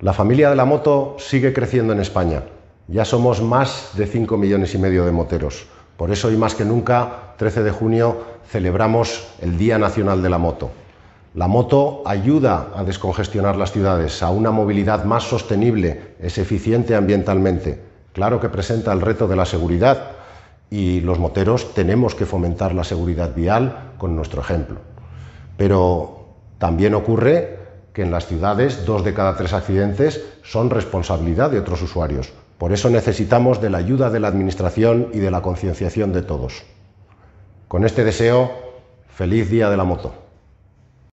La familia de la moto sigue creciendo en España. Ya somos más de 5 millones y medio de moteros. Por eso hoy más que nunca, 13 de junio, celebramos el Día Nacional de la Moto. La moto ayuda a descongestionar las ciudades, a una movilidad más sostenible, es eficiente ambientalmente. Claro que presenta el reto de la seguridad y los moteros tenemos que fomentar la seguridad vial con nuestro ejemplo. Pero también ocurre que en las ciudades dos de cada tres accidentes son responsabilidad de otros usuarios. Por eso necesitamos de la ayuda de la Administración y de la concienciación de todos. Con este deseo, feliz día de la moto.